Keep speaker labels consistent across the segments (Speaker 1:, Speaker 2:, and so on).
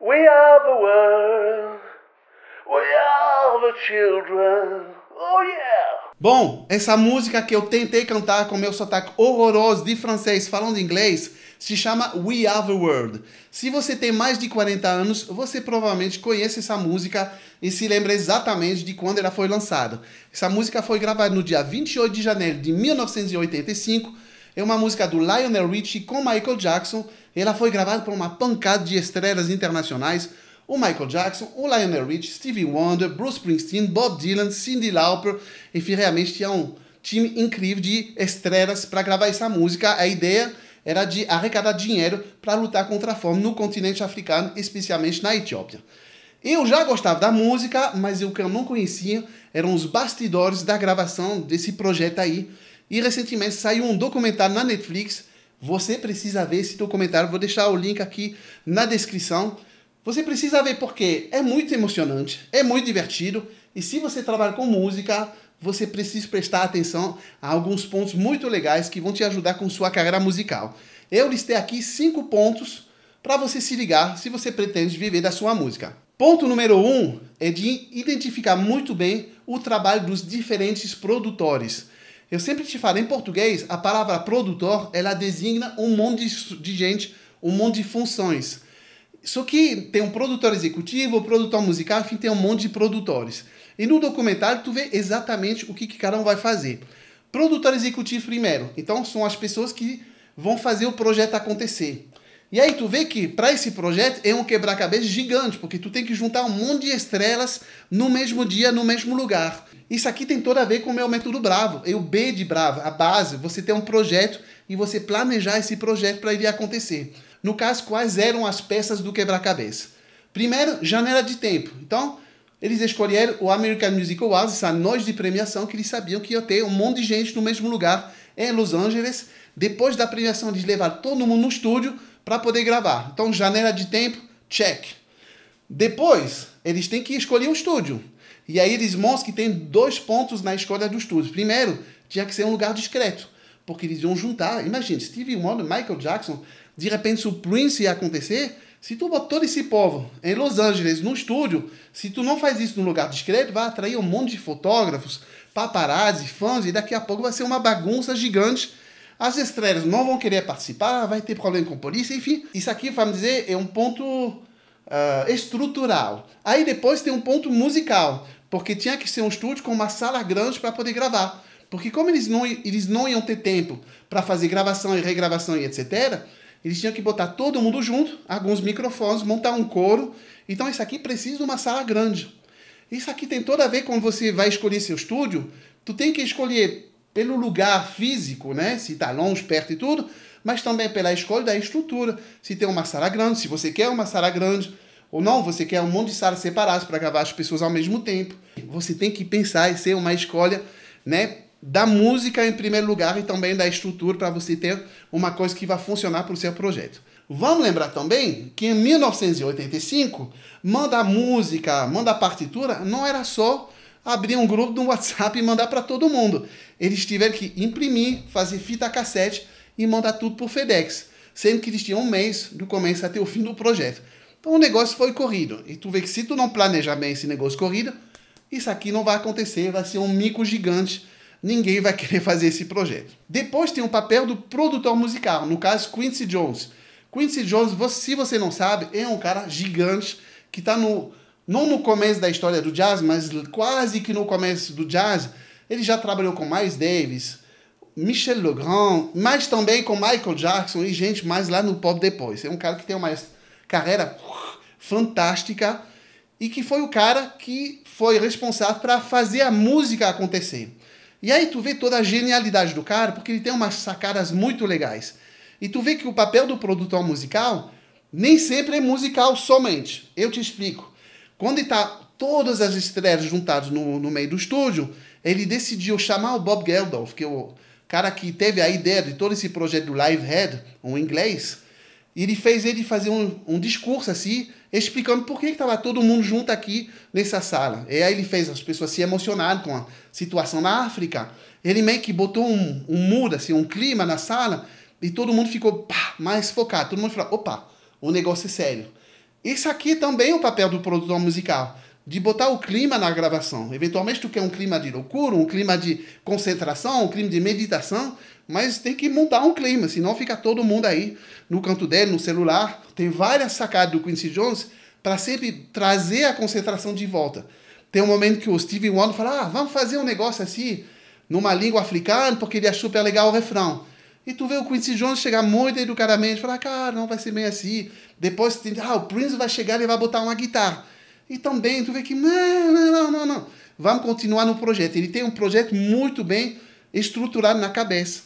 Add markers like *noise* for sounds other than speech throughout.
Speaker 1: We are the world. We are the children. Oh yeah. Bom, essa música que eu tentei cantar com meu sotaque horroroso de francês falando inglês se chama We Are the World. Se você tem mais de 40 anos, você provavelmente conhece essa música e se lembra exatamente de quando ela foi lançada. Essa música foi gravada no dia 28 de janeiro de 1985 é uma música do Lionel Richie com Michael Jackson. Ela foi gravada por uma pancada de estrelas internacionais. O Michael Jackson, o Lionel Richie, Stevie Wonder, Bruce Springsteen, Bob Dylan, Cyndi Lauper. Enfim, realmente tinha um time incrível de estrelas para gravar essa música. A ideia era de arrecadar dinheiro para lutar contra a fome no continente africano, especialmente na Etiópia. Eu já gostava da música, mas o que eu não conhecia eram os bastidores da gravação desse projeto aí, e recentemente saiu um documentário na Netflix. Você precisa ver esse documentário. Vou deixar o link aqui na descrição. Você precisa ver porque é muito emocionante, é muito divertido. E se você trabalha com música, você precisa prestar atenção a alguns pontos muito legais que vão te ajudar com sua carreira musical. Eu listei aqui cinco pontos para você se ligar se você pretende viver da sua música. Ponto número um é de identificar muito bem o trabalho dos diferentes produtores. Eu sempre te falo, em português, a palavra produtor, ela designa um monte de gente, um monte de funções. Só que tem um produtor executivo, produtor musical, enfim, tem um monte de produtores. E no documentário tu vê exatamente o que, que cada um vai fazer. Produtor executivo primeiro. Então são as pessoas que vão fazer o projeto acontecer. E aí tu vê que para esse projeto é um quebra-cabeça gigante, porque tu tem que juntar um monte de estrelas no mesmo dia, no mesmo lugar. Isso aqui tem toda a ver com o meu método Bravo, é o B de Bravo, a base. Você tem um projeto e você planejar esse projeto para ele acontecer. No caso, quais eram as peças do quebra-cabeça? Primeiro, janela de tempo. Então, eles escolheram o American Music Awards, essa noite de premiação, que eles sabiam que ia ter um monte de gente no mesmo lugar em Los Angeles. Depois da premiação, eles levaram todo mundo no estúdio para poder gravar. Então, janela de tempo, check. Depois, eles têm que escolher um estúdio. E aí eles mostram que tem dois pontos na escolha do estúdio. Primeiro, tinha que ser um lugar discreto, porque eles iam juntar. Imagina, Steve Wonder, Michael Jackson, de repente se o Prince ia acontecer, se tu botou todo esse povo em Los Angeles, num estúdio, se tu não faz isso num lugar discreto, vai atrair um monte de fotógrafos, paparazzi, fãs, e daqui a pouco vai ser uma bagunça gigante as estrelas não vão querer participar, vai ter problema com a polícia, enfim. Isso aqui, vamos dizer, é um ponto uh, estrutural. Aí depois tem um ponto musical, porque tinha que ser um estúdio com uma sala grande para poder gravar. Porque como eles não, eles não iam ter tempo para fazer gravação e regravação e etc., eles tinham que botar todo mundo junto, alguns microfones, montar um coro. Então isso aqui precisa de uma sala grande. Isso aqui tem toda a ver com você vai escolher seu estúdio. Tu tem que escolher pelo lugar físico, né? Se está longe, perto e tudo, mas também pela escolha da estrutura. Se tem uma sala grande, se você quer uma sala grande ou não, você quer um monte de salas separadas para gravar as pessoas ao mesmo tempo. Você tem que pensar e ser uma escolha, né? Da música em primeiro lugar e também da estrutura para você ter uma coisa que vai funcionar para o seu projeto. Vamos lembrar também que em 1985, manda música, manda partitura, não era só abrir um grupo do WhatsApp e mandar para todo mundo. Eles tiveram que imprimir, fazer fita cassete e mandar tudo por FedEx, sendo que eles tinham um mês do começo até o fim do projeto. Então o negócio foi corrido. E tu vê que se tu não planejar bem esse negócio corrido, isso aqui não vai acontecer, vai ser um mico gigante. Ninguém vai *laughs* querer fazer esse projeto. Depois tem o papel do produtor musical, no caso Quincy Jones. Quincy Jones, se você não sabe, é um cara gigante que está no não no começo da história do jazz, mas quase que no começo do jazz, ele já trabalhou com Miles Davis, Michel Legrand, mas também com Michael Jackson e gente mais lá no pop depois. É um cara que tem uma carreira fantástica e que foi o cara que foi responsável para fazer a música acontecer. E aí tu vê toda a genialidade do cara, porque ele tem umas sacadas muito legais. E tu vê que o papel do produtor musical nem sempre é musical somente. Eu te explico. Quando está todas as estrelas juntadas no, no meio do estúdio, ele decidiu chamar o Bob Geldof, que é o cara que teve a ideia de todo esse projeto do Live Head, um inglês, e ele fez ele fazer um, um discurso assim, explicando por que estava todo mundo junto aqui nessa sala. E aí ele fez as pessoas se emocionarem com a situação na África. Ele meio que botou um, um assim, um clima na sala, e todo mundo ficou pá, mais focado. Todo mundo falou, opa, o negócio é sério. Isso aqui também é o papel do produtor musical, de botar o clima na gravação. Eventualmente tu quer um clima de loucura, um clima de concentração, um clima de meditação, mas tem que montar um clima, senão fica todo mundo aí no canto dele, no celular. Tem várias sacadas do Quincy Jones para sempre trazer a concentração de volta. Tem um momento que o Steve Wonder fala: ah, vamos fazer um negócio assim, numa língua africana, porque ele achou super legal o refrão. E tu vê o Quincy Jones chegar muito educadamente, falar, cara, não vai ser bem assim. Depois ah, o Prince vai chegar e vai botar uma guitarra. E também tu vê que, não, não, não, não. Vamos continuar no projeto. Ele tem um projeto muito bem estruturado na cabeça.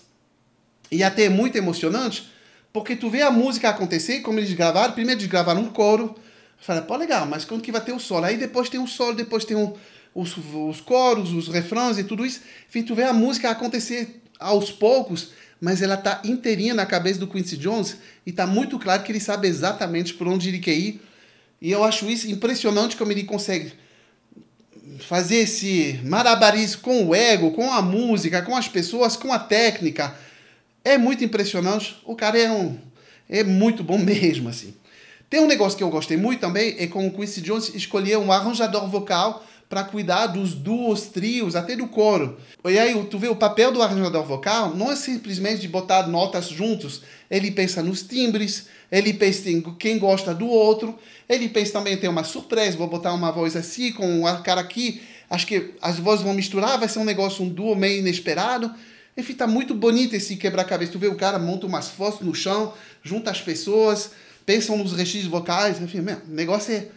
Speaker 1: E até é muito emocionante, porque tu vê a música acontecer, como eles gravaram, primeiro eles gravaram um coro, fala, pô, legal, mas quando que vai ter o solo? Aí depois tem o um solo, depois tem um, os, os coros, os refrões e tudo isso. Enfim, tu vê a música acontecer aos poucos, mas ela tá inteirinha na cabeça do Quincy Jones e tá muito claro que ele sabe exatamente por onde ele quer ir. E eu acho isso impressionante como ele consegue fazer esse marabarismo com o ego, com a música, com as pessoas, com a técnica. É muito impressionante. O cara é um é muito bom *laughs* mesmo assim. Tem um negócio que eu gostei muito também, é como o Quincy Jones escolheu um arranjador vocal para cuidar dos duos, trios, até do coro. E aí tu vê o papel do arranjador vocal não é simplesmente de botar notas juntos. Ele pensa nos timbres, ele pensa em quem gosta do outro, ele pensa também tem uma surpresa, vou botar uma voz assim com o um cara aqui, acho que as vozes vão misturar, vai ser um negócio um duo meio inesperado. Enfim, tá muito bonito esse quebra-cabeça. Tu vê o cara monta umas fotos no chão, junta as pessoas, pensam nos registros vocais, enfim, o negócio é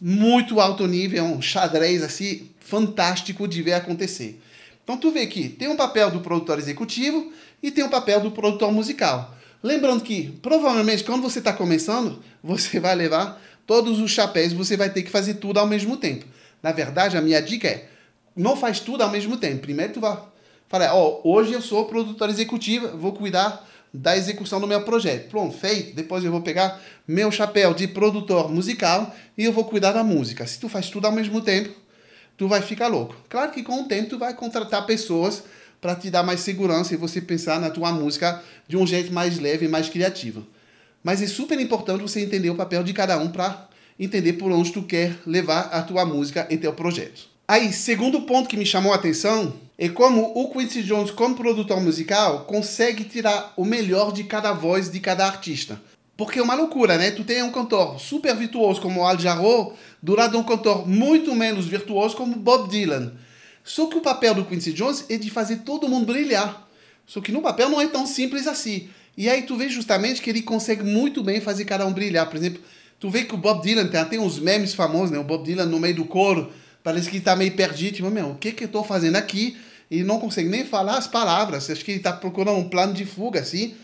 Speaker 1: muito alto nível, é um xadrez assim fantástico de ver acontecer. Então tu vê que tem um papel do produtor executivo e tem um papel do produtor musical. Lembrando que provavelmente quando você está começando, *laughs* você vai levar todos os chapéus, você vai ter que fazer tudo ao mesmo tempo. Na verdade, a minha dica é: não faz tudo ao mesmo tempo. Primeiro tu vai falar, ó, oh, hoje eu sou produtor executivo, vou cuidar da execução do meu projeto. Pronto, feito. Depois eu vou pegar meu chapéu de produtor musical e eu vou cuidar da música. Se tu faz tudo ao mesmo tempo, tu vai ficar louco. Claro que com o tempo tu vai contratar pessoas para te dar mais segurança e você pensar na tua música de um jeito mais leve e mais criativo. Mas é super importante você entender o papel de cada um para entender por onde tu quer levar a tua música e teu projeto. Aí, segundo ponto que me chamou a atenção e como o Quincy Jones, como produtor musical, consegue tirar o melhor de cada voz de cada artista. Porque é uma loucura, né? Tu tem um cantor super virtuoso como Al Jarreau, do lado de um cantor muito menos virtuoso como Bob Dylan. Só que o papel do Quincy Jones é de fazer todo mundo brilhar. Só que no papel não é tão simples assim. E aí tu vê justamente que ele consegue muito bem fazer cada um brilhar. Por exemplo, tu vê que o Bob Dylan tem até uns memes famosos, né? O Bob Dylan no meio do coro, parece que tá meio perdido. Tipo, meu, o que que eu tô fazendo aqui? e não consegue nem falar as palavras. Acho que ele está procurando um plano de fuga, assim.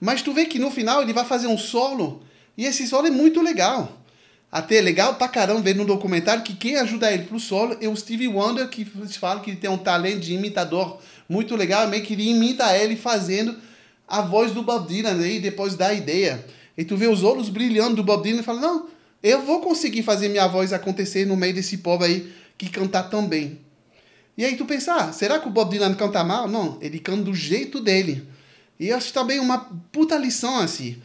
Speaker 1: Mas tu vê que no final ele vai fazer um solo, e esse solo é muito legal. Até é legal pra caramba ver no documentário que quem ajuda ele pro solo é o Steve Wonder, que eles falam que ele tem um talento de imitador muito legal, meio que ele imita ele fazendo a voz do Bob Dylan aí, né, depois da ideia. E tu vê os olhos brilhando do Bob Dylan e fala, não, eu vou conseguir fazer minha voz acontecer no meio desse povo aí que cantar tão bem. E aí tu pensa, ah, será que o Bob Dylan canta mal? Não, ele canta do jeito dele. E acho também uma puta lição assim.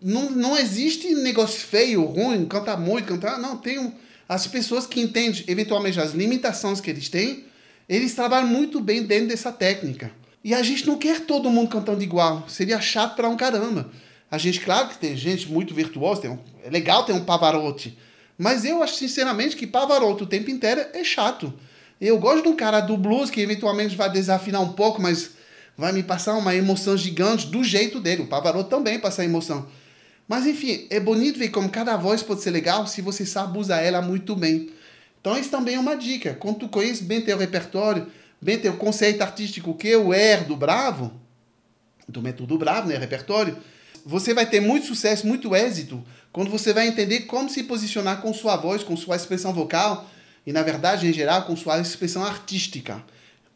Speaker 1: Não, não existe negócio feio, ruim, cantar muito, cantar. Ah, não, tem um, as pessoas que entendem eventualmente as limitações que eles têm, eles trabalham muito bem dentro dessa técnica. E a gente não quer todo mundo cantando igual, seria chato pra um caramba. A gente, claro que tem gente muito virtuosa, tem um, é legal ter um Pavarotti, mas eu acho sinceramente que Pavarotti o tempo inteiro é chato. Eu gosto de um cara do blues que eventualmente vai desafinar um pouco, mas vai me passar uma emoção gigante do jeito dele. O Pavarotti também passa emoção. Mas enfim, é bonito ver como cada voz pode ser legal se você sabe usar ela muito bem. Então isso também é uma dica. Quando tu conhece bem teu repertório, bem teu conceito artístico, que é o R do bravo, do método bravo, né, repertório, você vai ter muito sucesso, muito êxito, quando você vai entender como se posicionar com sua voz, com sua expressão vocal, e, na verdade, em geral, com sua expressão artística.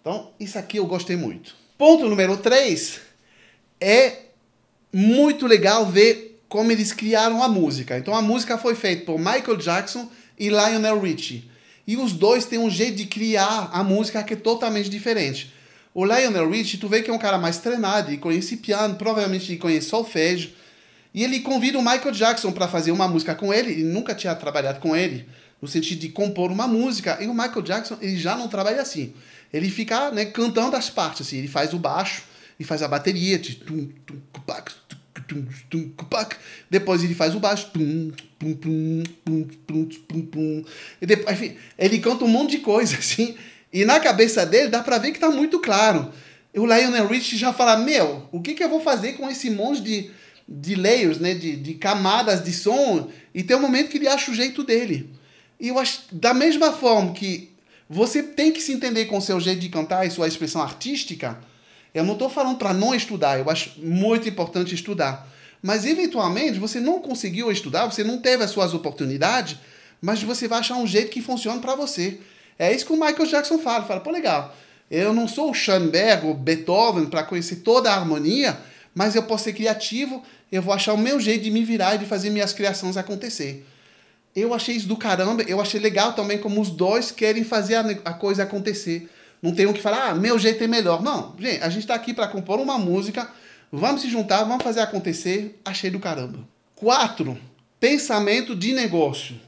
Speaker 1: Então, isso aqui eu gostei muito. Ponto número 3 é muito legal ver como eles criaram a música. Então, a música foi feita por Michael Jackson e Lionel Richie. E os dois têm um jeito de criar a música que é totalmente diferente. O Lionel Richie, tu vê que é um cara mais treinado, e conhece piano, provavelmente conhece solfejo. E ele convida o Michael Jackson para fazer uma música com ele, ele nunca tinha trabalhado com ele no sentido de compor uma música. E o Michael Jackson, ele já não trabalha assim. Ele fica né, cantando as partes, assim. Ele faz o baixo, ele faz a bateria, de tum, tum, cupac, tum, tum, cupac. Depois ele faz o baixo, tum, pum, pum, pum, pum, pum, pum. E depois, enfim, ele canta um monte de coisa, *laughs* assim. E na cabeça dele dá pra ver que tá muito claro. O Lionel Rich já fala, meu, o que, que eu vou fazer com esse monte de, de layers, né? De, de camadas de som. E tem um momento que ele acha o jeito dele. E eu acho, da mesma forma que você tem que se entender com seu jeito de cantar e sua expressão artística, eu não estou falando para não estudar, eu acho muito importante estudar. Mas eventualmente você não conseguiu estudar, você não teve as suas oportunidades, mas você vai achar um jeito que funcione para você. É isso que o Michael Jackson fala, fala, pô, legal. Eu não sou o Schoenberg ou Beethoven para conhecer toda a harmonia, mas eu posso ser criativo, eu vou achar o meu jeito de me virar e de fazer minhas criações acontecer. Eu achei isso do caramba, eu achei legal também como os dois querem fazer a, a coisa acontecer. Não tem um que falar, ah, meu jeito é melhor. Não, gente, a gente tá aqui para compor uma música, vamos se juntar, vamos fazer acontecer. Achei do caramba. 4. Pensamento de negócio.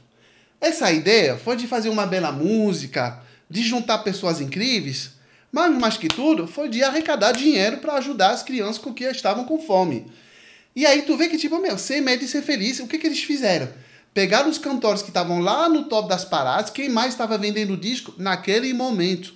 Speaker 1: Essa ideia foi de fazer uma bela música, de juntar pessoas incríveis, mas mais que tudo foi de arrecadar dinheiro para ajudar as crianças com que estavam com fome. E aí tu vê que tipo, meu, sem medo de ser feliz, o que que eles fizeram? pegaram os cantores que estavam lá no top das paradas, quem mais estava vendendo disco naquele momento.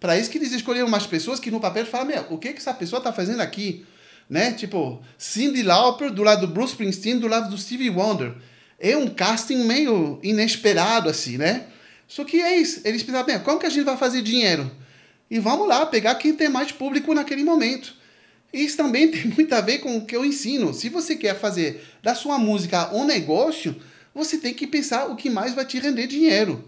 Speaker 1: Para isso que eles escolheram umas pessoas que no papel falam, meu, o que, que essa pessoa tá fazendo aqui? Né? Tipo, Cindy Lauper do lado do Bruce Springsteen, do lado do Stevie Wonder. É um casting meio inesperado, assim, né? Só que é isso. Eles pensaram, meu, como que a gente vai fazer dinheiro? E vamos lá, pegar quem tem mais público naquele momento. Isso também *laughs* tem muito a ver com o que eu ensino. Se você quer fazer da sua música um negócio, você tem que pensar o que mais vai te render dinheiro.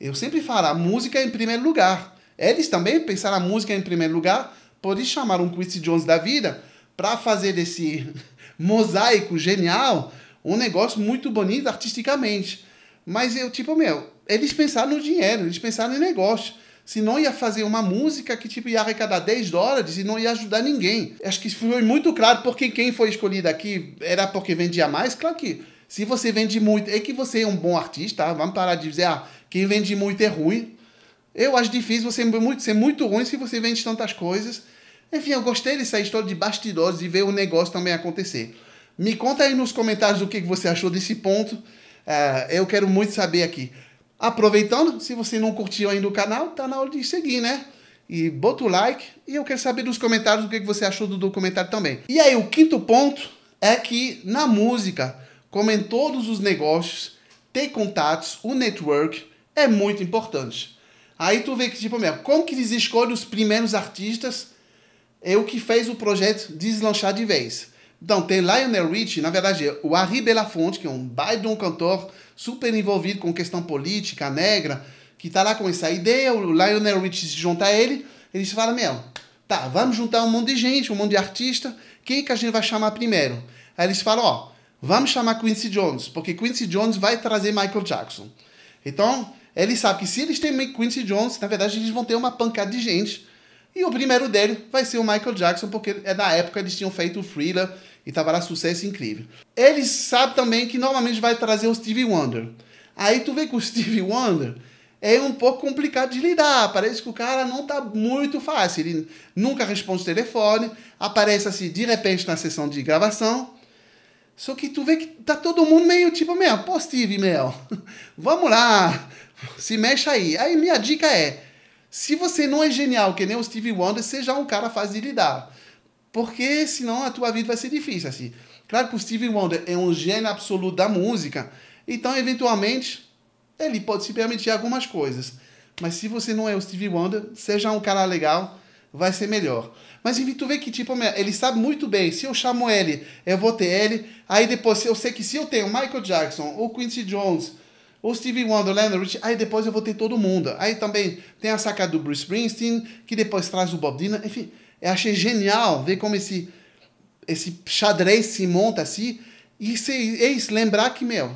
Speaker 1: Eu sempre falo, a música é em primeiro lugar. Eles também pensaram a música em primeiro lugar, podem chamar um Quincy Jones da vida para fazer desse *laughs* mosaico genial um negócio muito bonito artisticamente. Mas eu, tipo, meu, eles pensaram no dinheiro, eles pensaram em negócio. Se não ia fazer uma música que tipo ia arrecadar 10 dólares e não ia ajudar ninguém. Acho que foi muito claro porque quem foi escolhido aqui era porque vendia mais. Claro que se você vende muito, é que você é um bom artista, tá? vamos parar de dizer, ah, quem vende muito é ruim. Eu acho difícil você ser muito ruim se você vende tantas coisas. Enfim, eu gostei dessa história de bastidores e ver o negócio também acontecer. Me conta aí nos comentários o que você achou desse ponto. É, eu quero muito saber aqui. Aproveitando, se você não curtiu ainda o canal, tá na hora de seguir, né? E bota o like. E eu quero saber nos comentários o que você achou do documentário também. E aí, o quinto ponto é que na música como em todos os negócios, ter contatos, o network é muito importante. Aí tu vê que, tipo, mesmo, como que eles escolhem os primeiros artistas? É o que fez o projeto deslanchar de vez. Então, tem Lionel Richie, na verdade, o Harry Belafonte, que é um baita um cantor super envolvido com questão política, negra, que tá lá com essa ideia, o Lionel Richie se junta a ele, eles falam, meu, tá, vamos juntar um monte de gente, um monte de artista, quem que a gente vai chamar primeiro? Aí eles falam, ó, Vamos chamar Quincy Jones, porque Quincy Jones vai trazer Michael Jackson. Então, ele sabe que se eles têm Quincy Jones, na verdade eles vão ter uma pancada de gente. E o primeiro dele vai ser o Michael Jackson, porque é da época eles tinham feito o Thriller e tava lá sucesso incrível. Eles sabem também que normalmente vai trazer o Stevie Wonder. Aí tu vê que o *laughs* Stevie Wonder é um pouco complicado de lidar. Parece que o cara não tá muito fácil. Ele nunca responde o telefone, aparece assim de repente na sessão de gravação só que tu vê que tá todo mundo meio tipo, meu, pô, Steve, meu, *laughs* vamos lá, se mexe aí. Aí minha dica é, se você não é genial que nem o Steve Wonder, seja um cara fácil de lidar. Porque senão a tua vida vai ser difícil, assim. Claro que o Steve Wonder é um gênio absoluto da música, então eventualmente ele pode se permitir algumas coisas. Mas se você não é o Steve Wonder, seja um cara legal, vai ser melhor. Mas enfim tu vê que, tipo, ele sabe muito bem, se eu chamo ele, eu vou ter ele. Aí depois, eu sei que se eu tenho Michael Jackson, ou Quincy Jones, ou Stevie Wonder, Leonard Rich, aí depois eu vou ter todo mundo. Aí também tem a sacada do Bruce Springsteen, que depois traz o Bob Dylan. Enfim, eu achei genial ver como esse, esse xadrez se monta assim. E se, eis, lembrar que, meu,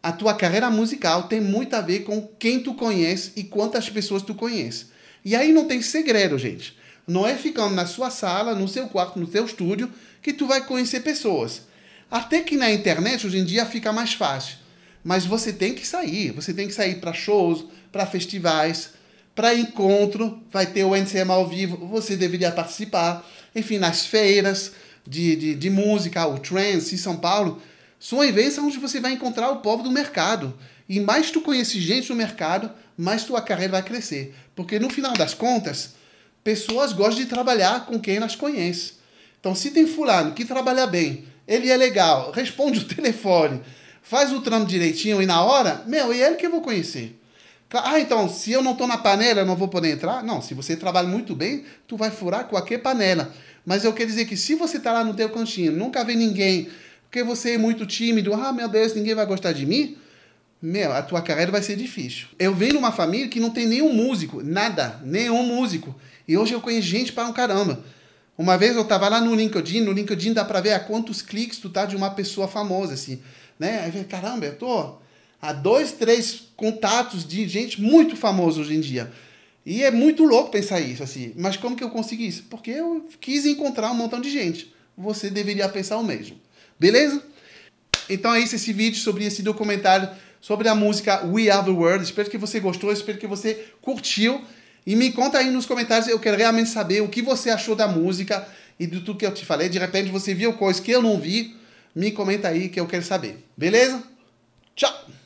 Speaker 1: a tua carreira musical tem muito a ver com quem tu conhece e quantas pessoas tu conhece. E aí não tem segredo, gente. Não é ficando na sua sala, no seu quarto, no seu estúdio, que tu vai conhecer pessoas. Até que na internet hoje em dia fica mais fácil. Mas você tem que sair, você tem que sair para shows, para festivais, para encontro, vai ter o NCM ao vivo, você deveria participar. Enfim, nas feiras de, de, de música, o Trance em São Paulo, são eventos onde você vai encontrar o povo do mercado. E mais tu conhece gente no mercado, mais tua carreira vai crescer. Porque no final das contas, pessoas gostam de trabalhar com quem elas conhecem. Então, se tem fulano que trabalha bem, ele é legal, responde o *laughs* telefone, faz o trampo direitinho e na hora, meu, e é ele que eu vou conhecer. Ah, então, se eu não estou na panela, eu não vou poder entrar? Não, se você trabalha muito bem, tu vai furar qualquer panela. Mas eu quero dizer que se você está lá no teu cantinho, nunca vê ninguém, porque você é muito tímido, ah, meu Deus, ninguém vai gostar de mim, meu, a tua carreira vai ser difícil. Eu venho de uma família que não tem nenhum músico, nada, nenhum músico. E hoje eu conheço gente para um caramba. Uma vez eu tava lá no LinkedIn, no LinkedIn dá para ver a quantos cliques tu tá de uma pessoa famosa, assim, né? Aí, caramba, eu tô a dois, três contatos de gente muito famosa hoje em dia. E é muito louco pensar isso, assim. Mas como que eu consegui isso? Porque eu quis encontrar um montão de gente. Você deveria pensar o mesmo. Beleza? Então é isso, esse vídeo sobre esse documentário sobre a música We Are The World. Espero que você gostou, espero que você curtiu. E me conta aí nos comentários, eu quero realmente saber o que você achou da música e do tudo que eu te falei. De repente você viu coisas que eu não vi, me comenta aí que eu quero saber. Beleza? Tchau!